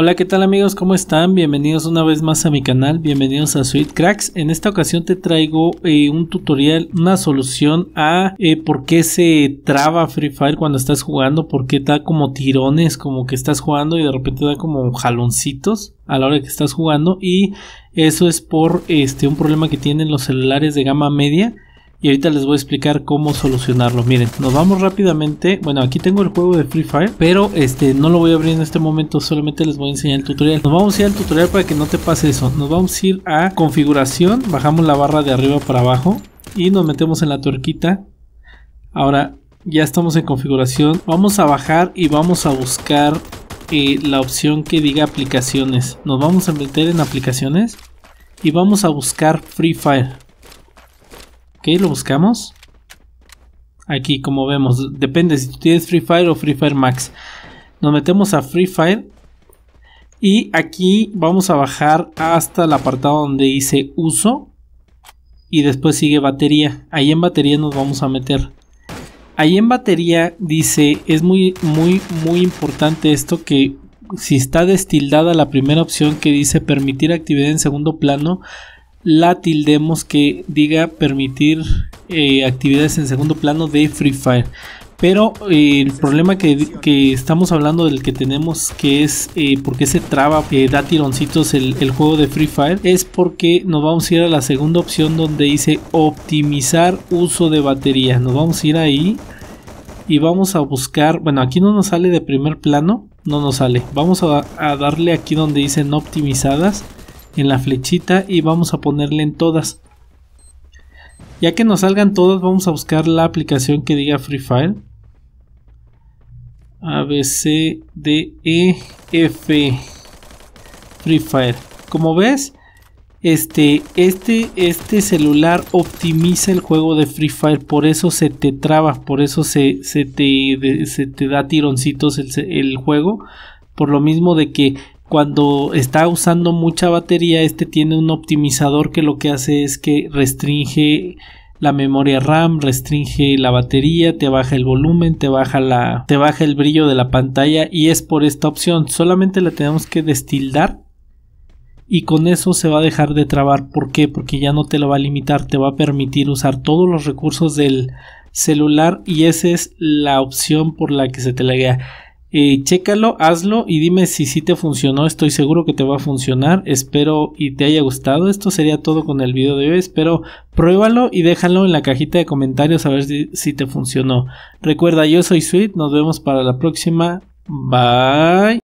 Hola, ¿qué tal amigos? ¿Cómo están? Bienvenidos una vez más a mi canal, bienvenidos a Sweet Cracks. En esta ocasión te traigo eh, un tutorial, una solución a eh, por qué se traba Free Fire cuando estás jugando, por qué da como tirones, como que estás jugando y de repente da como jaloncitos a la hora que estás jugando y eso es por este un problema que tienen los celulares de gama media y ahorita les voy a explicar cómo solucionarlo. Miren, nos vamos rápidamente. Bueno, aquí tengo el juego de Free Fire, pero este no lo voy a abrir en este momento, solamente les voy a enseñar el tutorial. Nos vamos a ir al tutorial para que no te pase eso. Nos vamos a ir a configuración, bajamos la barra de arriba para abajo y nos metemos en la tuerquita. Ahora ya estamos en configuración. Vamos a bajar y vamos a buscar eh, la opción que diga aplicaciones. Nos vamos a meter en aplicaciones y vamos a buscar Free Fire. Ok, lo buscamos. Aquí como vemos, depende si tú tienes Free Fire o Free Fire Max. Nos metemos a Free Fire. Y aquí vamos a bajar hasta el apartado donde dice uso. Y después sigue batería. Ahí en batería nos vamos a meter. Ahí en batería dice, es muy, muy, muy importante esto que si está destildada la primera opción que dice permitir actividad en segundo plano, la tildemos que diga permitir eh, actividades en segundo plano de Free Fire. Pero eh, el problema que, estamos hablando del que tenemos, que es eh, porque se traba, que da tironcitos el, juego de Free Fire, es porque nos vamos a ir a la segunda opción donde dice optimizar uso de batería. Nos vamos a ir ahí y vamos a buscar, bueno, aquí no nos sale de primer plano, no nos sale. Vamos a, a darle aquí donde dice no optimizadas en la flechita y vamos a ponerle en todas. Ya que nos salgan todas, vamos a buscar la aplicación que diga Free Fire. A, e Free Fire. Como ves, este, este, este celular optimiza el juego de Free Fire. Por eso se te traba, por eso se, te, da tironcitos el juego. Por lo mismo de que cuando está usando mucha batería, este tiene un optimizador que lo que hace es que restringe la memoria RAM, restringe la batería, te baja el volumen, te baja la te baja el brillo de la pantalla y es por esta opción, solamente la tenemos que destildar y con eso se va a dejar de trabar, ¿por qué? Porque ya no te lo va a limitar, te va a permitir usar todos los recursos del celular y esa es la opción por la que se te laguea. Eh, chécalo, hazlo y dime si sí te funcionó. Estoy seguro que te va a funcionar. Espero y te haya gustado. Esto sería todo con el video de hoy. Espero pruébalo y déjalo en la cajita de comentarios a ver si te funcionó. Recuerda, yo soy Sweet. Nos vemos para la próxima. Bye.